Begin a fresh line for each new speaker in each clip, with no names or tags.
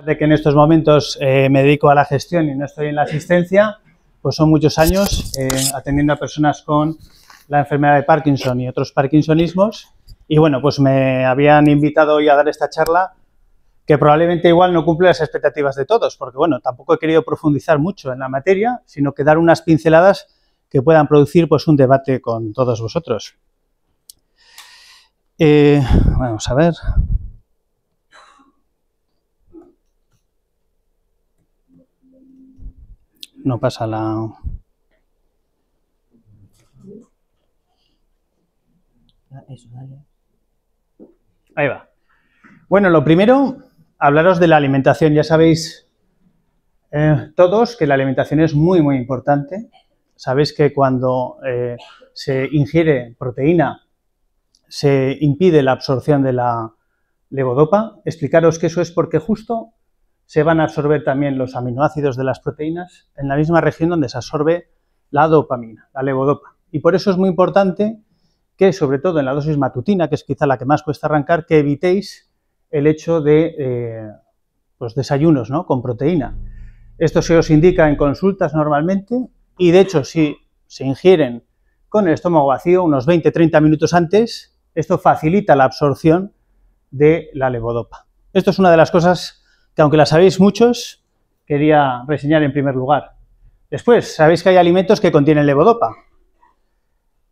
de que en estos momentos eh, me dedico a la gestión y no estoy en la asistencia, pues son muchos años eh, atendiendo a personas con la enfermedad de Parkinson y otros parkinsonismos. Y bueno, pues me habían invitado hoy a dar esta charla que probablemente igual no cumple las expectativas de todos, porque bueno, tampoco he querido profundizar mucho en la materia, sino que dar unas pinceladas que puedan producir pues un debate con todos vosotros. Eh, vamos a ver, no pasa la... Ah, Ahí va. Bueno, lo primero, hablaros de la alimentación. Ya sabéis eh, todos que la alimentación es muy, muy importante. Sabéis que cuando eh, se ingiere proteína se impide la absorción de la levodopa. Explicaros que eso es porque justo se van a absorber también los aminoácidos de las proteínas en la misma región donde se absorbe la dopamina, la levodopa. Y por eso es muy importante que, sobre todo en la dosis matutina, que es quizá la que más cuesta arrancar, que evitéis el hecho de los eh, pues, desayunos ¿no? con proteína. Esto se os indica en consultas normalmente y, de hecho, si se ingieren con el estómago vacío unos 20-30 minutos antes, esto facilita la absorción de la levodopa. Esto es una de las cosas que aunque la sabéis muchos, quería reseñar en primer lugar. Después, sabéis que hay alimentos que contienen levodopa.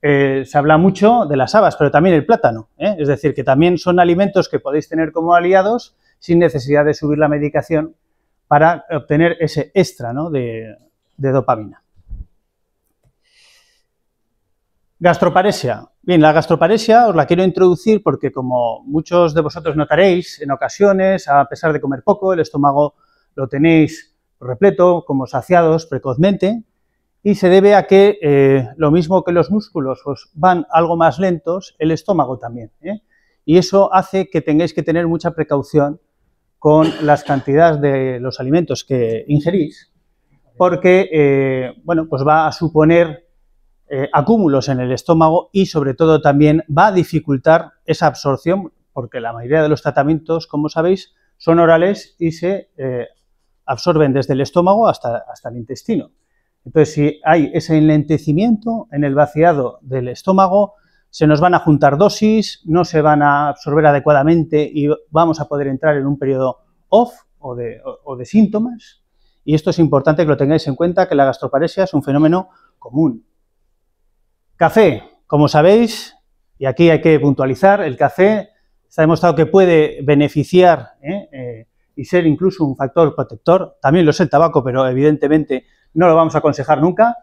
Eh, se habla mucho de las habas, pero también el plátano. ¿eh? Es decir, que también son alimentos que podéis tener como aliados sin necesidad de subir la medicación para obtener ese extra de dopamina. Gastroparesia. Bien, la gastroparesia os la quiero introducir porque como muchos de vosotros notaréis, en ocasiones, a pesar de comer poco, el estómago lo tenéis repleto, como saciados precozmente, y se debe a que eh, lo mismo que los músculos os van algo más lentos, el estómago también. ¿eh? Y eso hace que tengáis que tener mucha precaución con las cantidades de los alimentos que ingerís, porque eh, bueno, pues va a suponer eh, acúmulos en el estómago y sobre todo también va a dificultar esa absorción porque la mayoría de los tratamientos, como sabéis, son orales y se eh, absorben desde el estómago hasta, el intestino. Entonces, si hay ese enlentecimiento en el vaciado del estómago, se nos van a juntar dosis, no se van a absorber adecuadamente y vamos a poder entrar en un periodo off o de, o de síntomas. Y esto es importante que lo tengáis en cuenta, que la gastroparesia es un fenómeno común. Café, como sabéis, y aquí hay que puntualizar, el café se ha demostrado que puede beneficiar ¿eh? Eh, y ser incluso un factor protector. También lo es el tabaco, pero evidentemente no lo vamos a aconsejar nunca.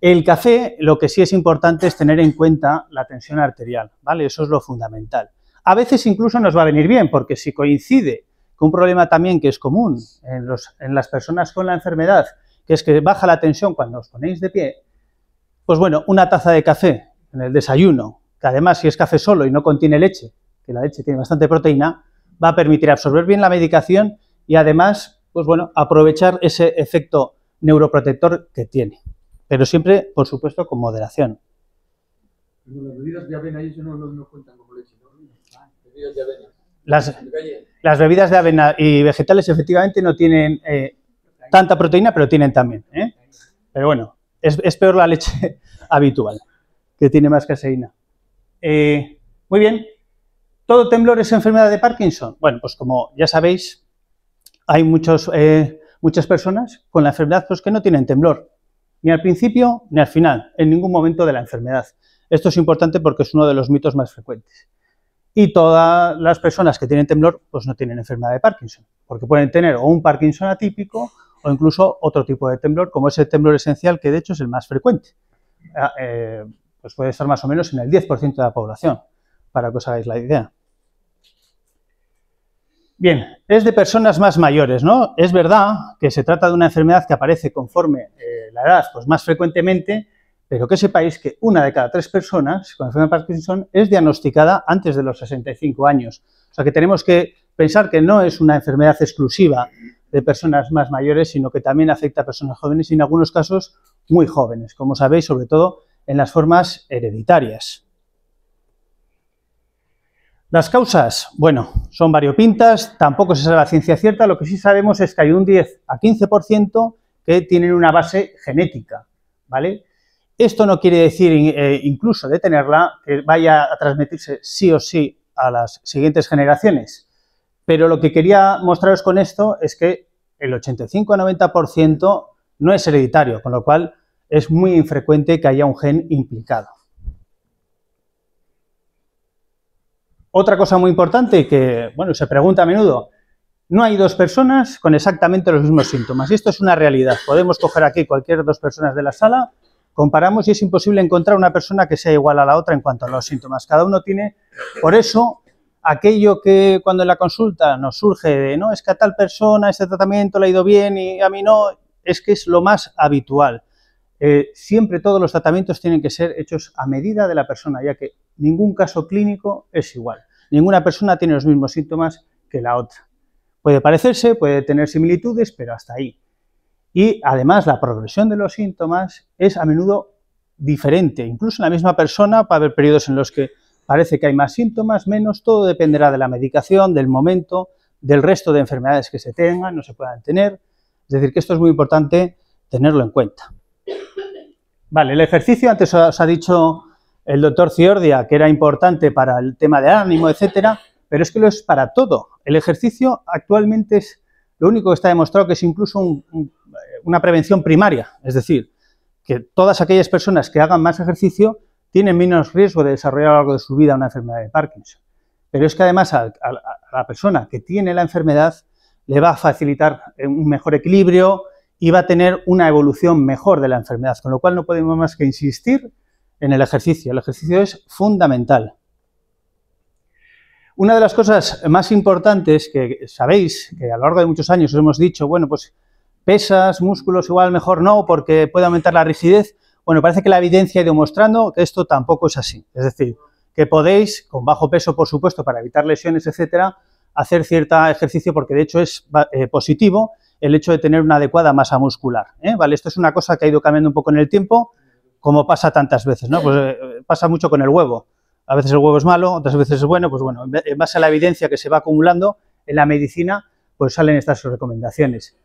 El café, lo que sí es importante es tener en cuenta la tensión arterial, ¿vale? Eso es lo fundamental. A veces incluso nos va a venir bien, porque si coincide con un problema también que es común en las personas con la enfermedad, que es que baja la tensión cuando os ponéis de pie, pues bueno, una taza de café en el desayuno, que además si es café solo y no contiene leche, que la leche tiene bastante proteína, va a permitir absorber bien la medicación y además, pues bueno, aprovechar ese efecto neuroprotector que tiene. Pero siempre, por supuesto, con moderación. Las bebidas de avena, y vegetales efectivamente no tienen eh, tanta proteína, pero tienen también. ¿eh? Pero bueno, es, peor la leche habitual, que tiene más caseína. Eh, muy bien. ¿Todo temblor es enfermedad de Parkinson? Bueno, pues como ya sabéis, hay eh, muchas personas con la enfermedad pues, que no tienen temblor, ni al principio ni al final, en ningún momento de la enfermedad. Esto es importante porque es uno de los mitos más frecuentes. Y todas las personas que tienen temblor, pues no tienen enfermedad de Parkinson, porque pueden tener o un Parkinson atípico o incluso otro tipo de temblor, como es el temblor esencial, que de hecho es el más frecuente. Ah, eh, pues puede estar más o menos en el 10% de la población, para que os hagáis la idea. Bien, es de personas más mayores, ¿no? Es verdad que se trata de una enfermedad que aparece conforme eh, la edad, pues más frecuentemente, pero que sepáis que una de cada tres personas con enfermedad de Parkinson es diagnosticada antes de los 65 años. O sea que tenemos que pensar que no es una enfermedad exclusiva de personas más mayores, sino que también afecta a personas jóvenes y en algunos casos muy jóvenes, como sabéis, sobre todo en las formas hereditarias. Las causas, bueno, son variopintas, tampoco se sabe la ciencia cierta, lo que sí sabemos es que hay un 10 a 15% que tienen una base genética, ¿vale? Esto no quiere decir, eh, incluso detenerla, que vaya a transmitirse sí o sí a las siguientes generaciones, pero lo que quería mostraros con esto es que el 85-90% no es hereditario, con lo cual es muy infrecuente que haya un gen implicado. Otra cosa muy importante que, bueno, se pregunta a menudo, no hay dos personas con exactamente los mismos síntomas. Y esto es una realidad. Podemos coger aquí cualquier dos personas de la sala, comparamos y es imposible encontrar una persona que sea igual a la otra en cuanto a los síntomas. Cada uno tiene, por eso, aquello que cuando en la consulta nos surge de, no, es que a tal persona este tratamiento le ha ido bien y a mí no, es que es lo más habitual. Eh, siempre todos los tratamientos tienen que ser hechos a medida de la persona, ya que ningún caso clínico es igual. Ninguna persona tiene los mismos síntomas que la otra. Puede parecerse, puede tener similitudes, pero hasta ahí. Y además la progresión de los síntomas es a menudo diferente, incluso en la misma persona puede haber periodos en los que Parece que hay más síntomas, menos, todo dependerá de la medicación, del momento, del resto de enfermedades que se tengan, no se puedan tener. Es decir, que esto es muy importante tenerlo en cuenta. Vale, el ejercicio, antes os ha dicho el doctor Ciordia que era importante para el tema de ánimo, etcétera, pero es que lo es para todo. El ejercicio actualmente es lo único que está demostrado que es incluso una prevención primaria, es decir, que todas aquellas personas que hagan más ejercicio tiene menos riesgo de desarrollar a lo largo de su vida una enfermedad de Parkinson. Pero es que además a, a la persona que tiene la enfermedad le va a facilitar eh, un mejor equilibrio y va a tener una evolución mejor de la enfermedad, con lo cual no podemos más que insistir en el ejercicio. El ejercicio es fundamental. Una de las cosas más importantes que sabéis, que a lo largo de muchos años os hemos dicho, bueno, pues pesas, músculos, igual mejor no, porque puede aumentar la rigidez. Bueno, parece que la evidencia ha ido mostrando que esto tampoco es así. Es decir, que podéis, con bajo peso, por supuesto, para evitar lesiones, etcétera, hacer cierto ejercicio porque de hecho es eh, positivo el hecho de tener una adecuada masa muscular. ¿eh? ¿Vale? Esto es una cosa que ha ido cambiando un poco en el tiempo, como pasa tantas veces, ¿no? Pues eh, pasa mucho con el huevo. A veces el huevo es malo, otras veces es bueno, pues bueno, en base a la evidencia que se va acumulando en la medicina, pues salen estas recomendaciones.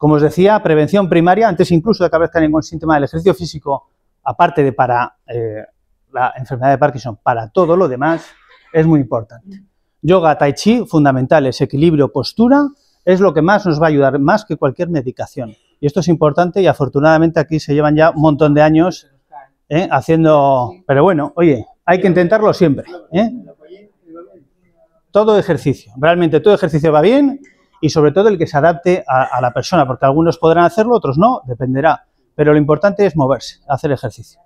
Como os decía, prevención primaria, antes incluso de que aparezca ningún síntoma del ejercicio físico, aparte de para eh, la enfermedad de Parkinson, para todo lo demás, es muy importante. Yoga, tai chi, fundamentales, equilibrio, postura, es lo que más nos va a ayudar, más que cualquier medicación. Y esto es importante y afortunadamente aquí se llevan ya un montón de años eh, haciendo... Pero bueno, oye, hay que intentarlo siempre. Eh. Todo ejercicio, realmente todo ejercicio va bien y sobre todo el que se adapte a, la persona, porque algunos podrán hacerlo, otros no, dependerá. Pero lo importante es moverse, hacer ejercicio.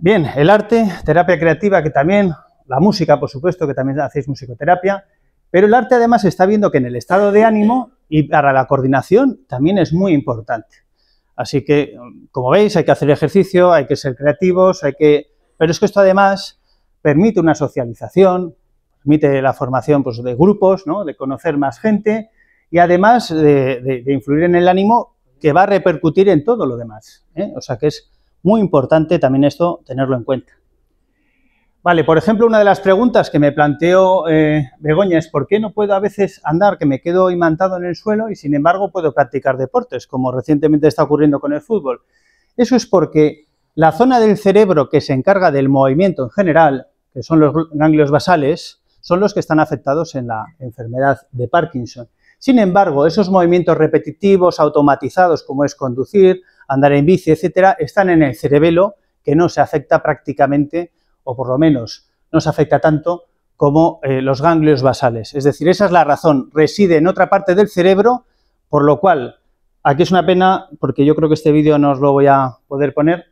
Bien, el arte, terapia creativa, que también, la música, por supuesto, que también hacéis musicoterapia, pero el arte además está viendo que en el estado de ánimo y para la coordinación también es muy importante. Así que, como veis, hay que hacer ejercicio, hay que ser creativos, hay que... Pero es que esto además permite una socialización, permite la formación pues, de grupos, de conocer más gente y además de, influir en el ánimo que va a repercutir en todo lo demás. ¿eh? O sea que es muy importante también esto tenerlo en cuenta. Vale, por ejemplo, una de las preguntas que me planteó eh, Begoña es ¿por qué no puedo a veces andar que me quedo imantado en el suelo y sin embargo puedo practicar deportes, como recientemente está ocurriendo con el fútbol? Eso es porque la zona del cerebro que se encarga del movimiento en general, que son los ganglios basales, son los que están afectados en la enfermedad de Parkinson. Sin embargo, esos movimientos repetitivos, automatizados, como es conducir, andar en bici, etcétera, están en el cerebelo, que no se afecta prácticamente, o por lo menos no se afecta tanto como eh, los ganglios basales. Es decir, esa es la razón, reside en otra parte del cerebro, por lo cual, aquí es una pena, porque yo creo que este vídeo no os lo voy a poder poner,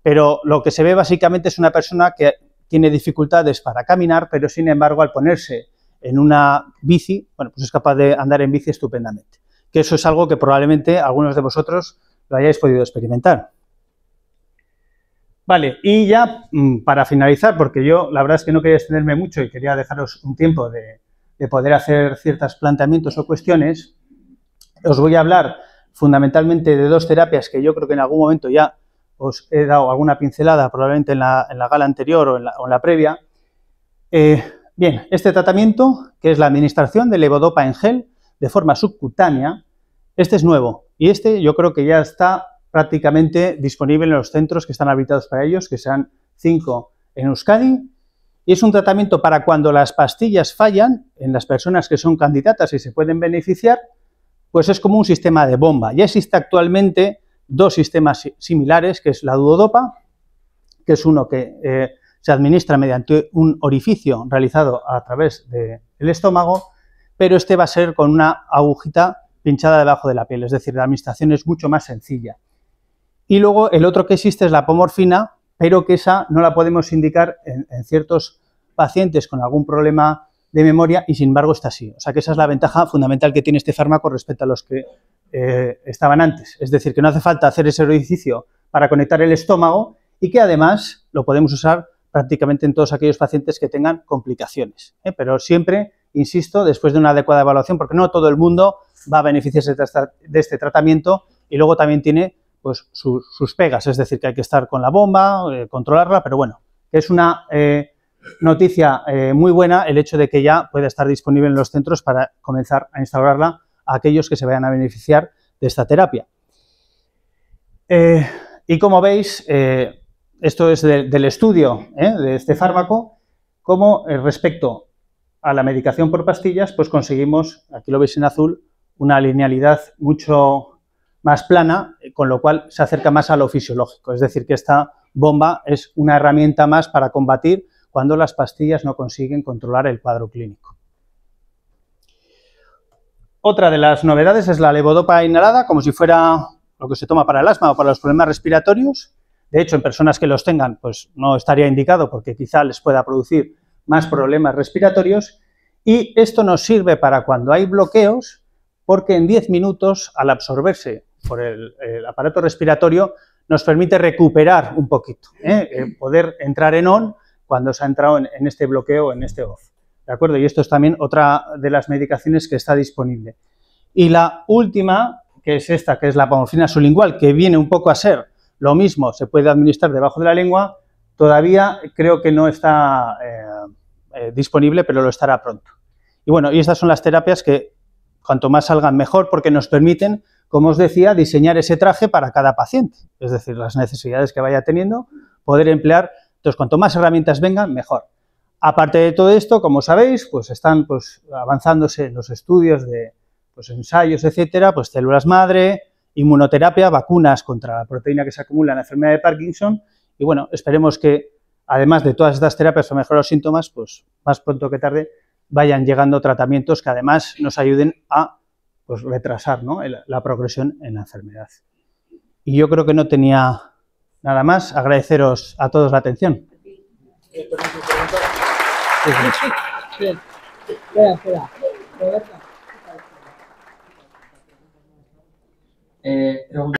pero lo que se ve básicamente es una persona que tiene dificultades para caminar, pero sin embargo al ponerse en una bici, bueno, pues es capaz de andar en bici estupendamente. Que eso es algo que probablemente algunos de vosotros lo hayáis podido experimentar. Vale, y ya mm, para finalizar, porque yo la verdad es que no quería extenderme mucho y quería dejaros un tiempo de, de poder hacer ciertos planteamientos o cuestiones, os voy a hablar fundamentalmente de dos terapias que yo creo que en algún momento ya os he dado alguna pincelada probablemente en la, gala anterior o en la, previa. Eh, bien, este tratamiento, que es la administración de levodopa en gel de forma subcutánea, este es nuevo y este yo creo que ya está prácticamente disponible en los centros que están habitados para ellos, que sean cinco en Euskadi. Y es un tratamiento para cuando las pastillas fallan en las personas que son candidatas y se pueden beneficiar, pues es como un sistema de bomba. Ya existe actualmente dos sistemas similares, que es la duodopa, que es uno que eh, se administra mediante un orificio realizado a través del estómago, pero este va a ser con una agujita pinchada debajo de la piel, es decir, la administración es mucho más sencilla. Y luego el otro que existe es la pomorfina, pero que esa no la podemos indicar en ciertos pacientes con algún problema de memoria y sin embargo está así. O sea que esa es la ventaja fundamental que tiene este fármaco respecto a los que eh, estaban antes. Es decir, que no hace falta hacer ese orificio para conectar el estómago y que además lo podemos usar prácticamente en todos aquellos pacientes que tengan complicaciones. ¿eh? Pero siempre, insisto, después de una adecuada evaluación, porque no todo el mundo va a beneficiarse de este tratamiento y luego también tiene pues, sus pegas, es decir, que hay que estar con la bomba, eh, controlarla, pero bueno, es una noticia muy buena el hecho de que ya pueda estar disponible en los centros para comenzar a instaurarla a aquellos que se vayan a beneficiar de esta terapia. Eh, y como veis, eh, esto es del estudio eh, de este fármaco, como respecto a la medicación por pastillas, pues conseguimos, aquí lo veis en azul, una linealidad mucho más plana, con lo cual se acerca más a lo fisiológico. Es decir, que esta bomba es una herramienta más para combatir cuando las pastillas no consiguen controlar el cuadro clínico. Otra de las novedades es la levodopa inhalada, como si fuera lo que se toma para el asma o para los problemas respiratorios. De hecho, en personas que los tengan, pues no estaría indicado porque quizá les pueda producir más problemas respiratorios. Y esto nos sirve para cuando hay bloqueos, porque en 10 minutos, al absorberse por el, aparato respiratorio, nos permite recuperar un poquito, ¿eh? Eh, poder entrar en on cuando se ha entrado en, este bloqueo, en este off. ¿De acuerdo? Y esto es también otra de las medicaciones que está disponible. Y la última, que es esta, que es la pamorfina sublingual, que viene un poco a ser lo mismo, se puede administrar debajo de la lengua, todavía creo que no está eh, eh, disponible, pero lo estará pronto. Y bueno, y estas son las terapias que cuanto más salgan mejor, porque nos permiten, como os decía, diseñar ese traje para cada paciente, es decir, las necesidades que vaya teniendo, poder emplear. Entonces, cuanto más herramientas vengan, mejor. Aparte de todo esto, como sabéis, pues están pues, avanzándose los estudios de pues, ensayos, etcétera, pues células madre, inmunoterapia, vacunas contra la proteína que se acumula en la enfermedad de Parkinson. Y bueno, esperemos que, además de todas estas terapias para mejorar los síntomas, pues más pronto que tarde vayan llegando tratamientos que además nos ayuden a pues, retrasar la progresión en la enfermedad. Y yo creo que no tenía nada más. Agradeceros a todos la atención. Eh, Bien. Espera, eh,